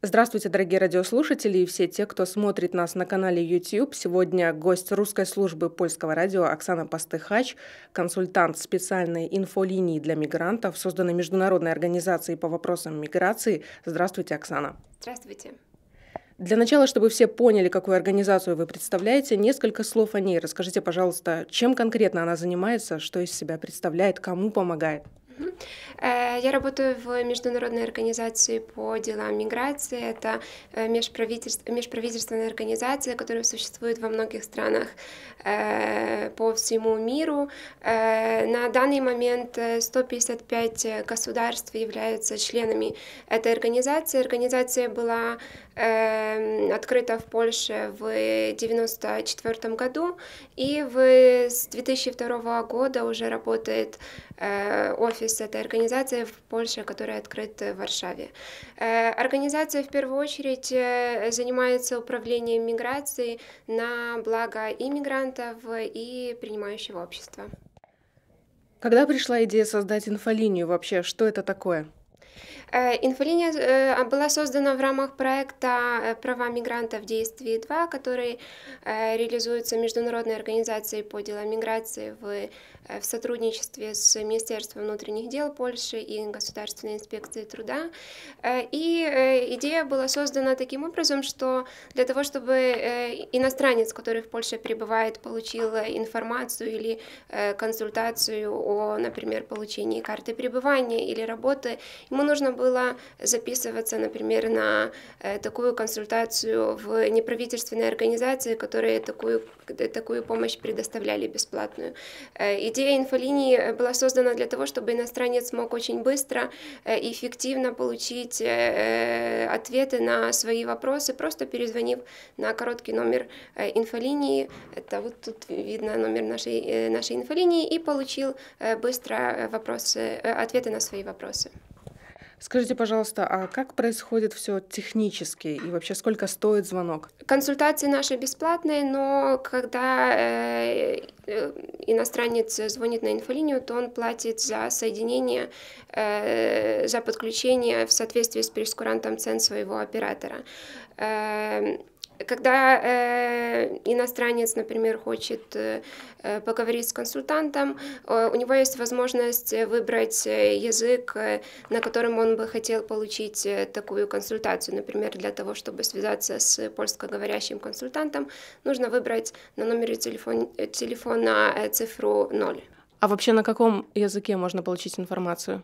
Здравствуйте, дорогие радиослушатели и все те, кто смотрит нас на канале YouTube. Сегодня гость русской службы польского радио Оксана Пастыхач, консультант специальной инфолинии для мигрантов, созданной Международной организацией по вопросам миграции. Здравствуйте, Оксана. Здравствуйте. Для начала, чтобы все поняли, какую организацию вы представляете, несколько слов о ней. Расскажите, пожалуйста, чем конкретно она занимается, что из себя представляет, кому помогает. Э, я работаю в международной организации по делам миграции. Это э, межправительств... межправительственная организация, которая существует во многих странах э, по всему миру. На данный момент 155 государств являются членами этой организации. Организация была Эм, открыта в Польше в 1994 году, и в, с 2002 года уже работает э, офис этой организации в Польше, который открыт в Варшаве. Э, организация в первую очередь э, занимается управлением миграцией на благо иммигрантов и принимающего общества. Когда пришла идея создать инфолинию вообще, что это такое? Э, Инфолиния э, была создана в рамках проекта э, «Права мигрантов в действии 2», который реализуется Международной организацией по делам миграции в, в сотрудничестве с Министерством внутренних дел Польши и Государственной инспекцией труда. И идея была создана таким образом, что для того, чтобы иностранец, который в Польше пребывает, получил информацию или консультацию о, например, получении карты пребывания или работы, ему нужно было записываться, например, на э, такую консультацию в неправительственной организации, которые такую, э, такую помощь предоставляли бесплатную. Э, идея инфолинии была создана для того, чтобы иностранец мог очень быстро и эффективно получить ответы на свои вопросы, просто перезвонив на короткий номер инфолинии. Это вот тут видно номер нашей, нашей инфолинии и получил быстро вопросы, ответы на свои вопросы. Скажите, пожалуйста, а как происходит все технически и вообще сколько стоит звонок? Консультации наши бесплатные, но когда э, иностранец звонит на инфолинию, то он платит за соединение, э, за подключение в соответствии с прескурантом цен своего оператора. Эм, когда э, иностранец, например, хочет э, э, поговорить с консультантом, э, у него есть возможность выбрать э, язык, э, на котором он бы хотел получить э, такую консультацию. Например, для того, чтобы связаться с польскоговорящим консультантом, нужно выбрать на номере телефон, телефона э, цифру 0. А вообще на каком языке можно получить информацию?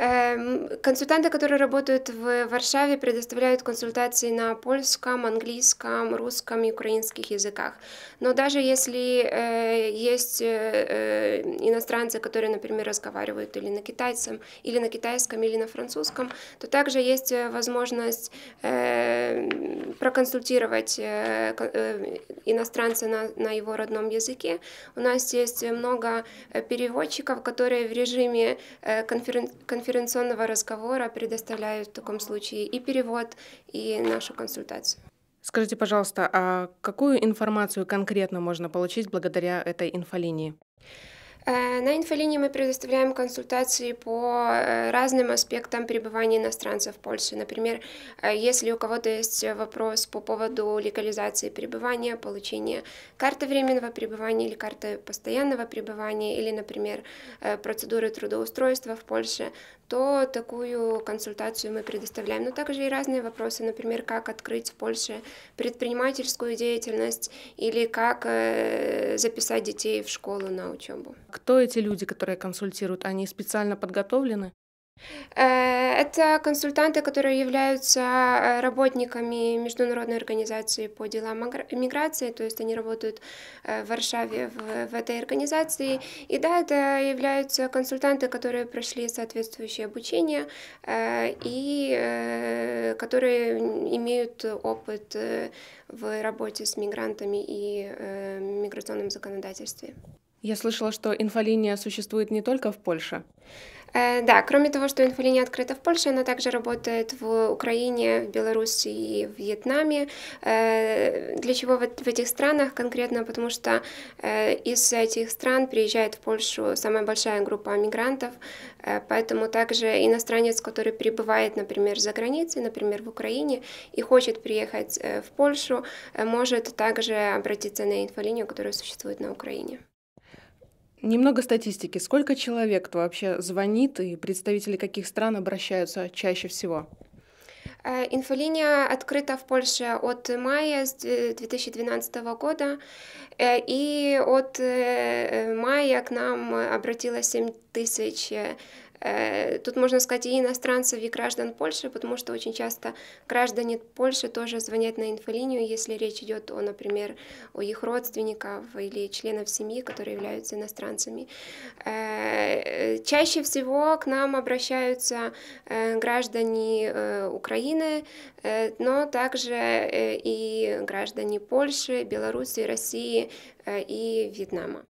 Эм, консультанты, которые работают в Варшаве, предоставляют консультации на польском, английском, русском и украинских языках. Но даже если э, есть э, э, иностранцы, которые, например, разговаривают или на китайском, или на китайском, или на французском, то также есть возможность проконсультировать иностранца на, на его родном языке. У нас есть много переводчиков, которые в режиме конференции конференционного разговора предоставляют в таком случае и перевод, и нашу консультацию. Скажите, пожалуйста, а какую информацию конкретно можно получить благодаря этой инфолинии? Э, на инфолинии мы предоставляем консультации по э, разным аспектам пребывания иностранцев в Польше. Например, э, если у кого-то есть вопрос по поводу легализации пребывания, получения карты временного пребывания или карты постоянного пребывания, или, например, процедуры трудоустройства в Польше, то такую консультацию мы предоставляем. Но также и разные вопросы, например, как открыть в Польше предпринимательскую деятельность или как записать детей в школу на учебу. Кто эти люди, которые консультируют? Они специально подготовлены? Э, это консультанты, которые являются э, работниками Международной организации по делам миграции, то есть они работают э, в Варшаве в, в этой организации. И да, это являются консультанты, которые прошли соответствующее обучение и которые имеют опыт в работе с мигрантами и миграционном законодательстве. Я слышала, что инфолиния существует не только в Польше. Э, да, кроме того, что инфолиния открыта в Польше, она также работает в Украине, в Беларуси и в Вьетнаме. Э, для чего в этих странах конкретно? Потому что э, из этих стран приезжает в Польшу самая большая группа мигрантов, поэтому также иностранец, который пребывает, например, за границей, например, в Украине, и хочет приехать в Польшу, может также обратиться на инфолинию, которая существует на Украине. Немного статистики. Сколько человек вообще звонит и представители каких стран обращаются чаще всего? Э, инфолиния открыта в Польше от мая 2012 года, э, и от э, мая к нам обратилось 7 тысяч Э, тут можно сказать и иностранцев, и граждан Польши, потому что очень часто граждане Польши тоже звонят на инфолинию, если речь идет о, например, о их родственников или членов семьи, которые являются иностранцами. Э, чаще всего к нам обращаются э, граждане Украины, но также и граждане Польши, Беларуси, России и Вьетнама.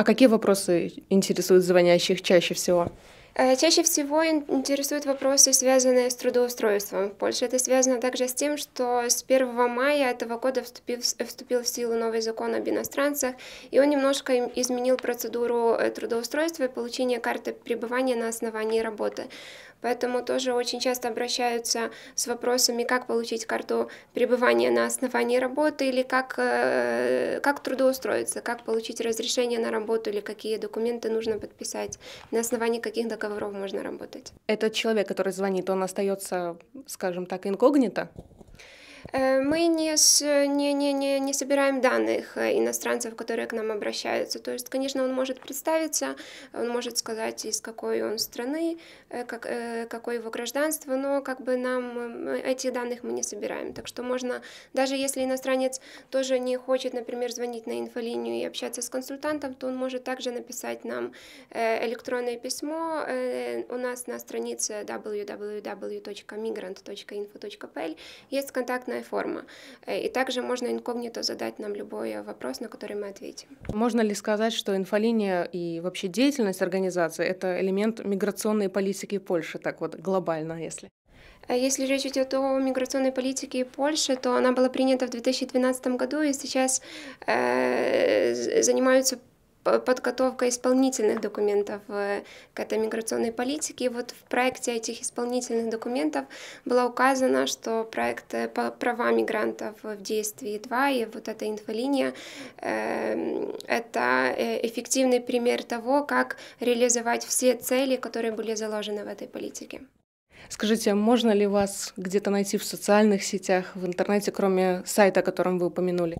А какие вопросы интересуют звонящих чаще всего? Э, чаще всего интересуют вопросы, связанные с трудоустройством. В Польше это связано также с тем, что с 1 мая этого года вступил, вступил в силу новый закон об иностранцах, и он немножко изменил процедуру э, трудоустройства и получения карты пребывания на основании работы. Поэтому тоже очень часто обращаются с вопросами, как получить карту пребывания на основании работы или как, э, как трудоустроиться, как получить разрешение на работу или какие документы нужно подписать, на основании каких договоров можно работать. Этот человек, который звонит, он остается, скажем так, инкогнито? Э, мы не, с, не, не, не, не собираем данных э, иностранцев, которые к нам обращаются. То есть, конечно, он может представиться, он может сказать, из какой он страны, э, как, какое его гражданство, но как бы нам этих данных мы не собираем. Так что можно, даже если иностранец тоже не хочет, например, звонить на инфолинию и общаться с консультантом, то он может также написать нам электронное письмо у нас на странице www.migrant.info.pl. Есть контакт контактная форма. Э, и также можно инкогнито задать нам любой вопрос, на который мы ответим. Можно ли сказать, что инфолиния и вообще деятельность организации – это элемент миграционной политики Польши, так вот глобально, если? Э, если речь идет о миграционной политике Польши, то она была принята в 2012 году и сейчас э, занимаются подготовка исполнительных документов э, к этой миграционной политике. И вот в проекте этих исполнительных документов было указано, что проект э, «Права мигрантов в действии 2» и вот эта инфолиния эм, — это э, эффективный пример того, как реализовать все цели, которые были заложены в этой политике. Скажите, а можно ли вас где-то найти в социальных сетях, в интернете, кроме сайта, о котором вы упомянули?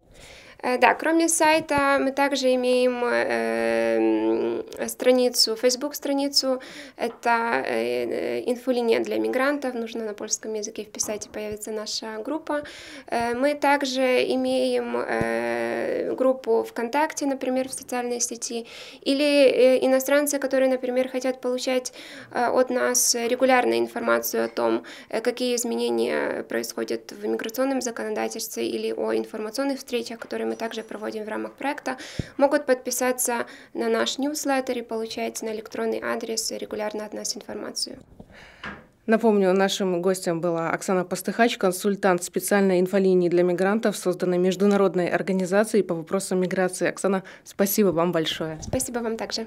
Э, да, кроме сайта мы также имеем э, страницу, Facebook-страницу, это э, инфолиния для мигрантов, нужно на польском языке вписать и появится наша группа. Э, мы также имеем э, группу ВКонтакте, например, в социальной сети, или э, иностранцы, которые, например, хотят получать э, от нас регулярную информацию о том, э, какие изменения происходят в миграционном законодательстве или о информационных встречах, которые мы также проводим в рамках проекта, могут подписаться на наш ньюслеттер и получать на электронный адрес регулярно от нас информацию. Напомню, нашим гостем была Оксана Постыхач, консультант специальной инфолинии для мигрантов, созданной Международной организацией по вопросам миграции. Оксана, спасибо вам большое. Спасибо вам также.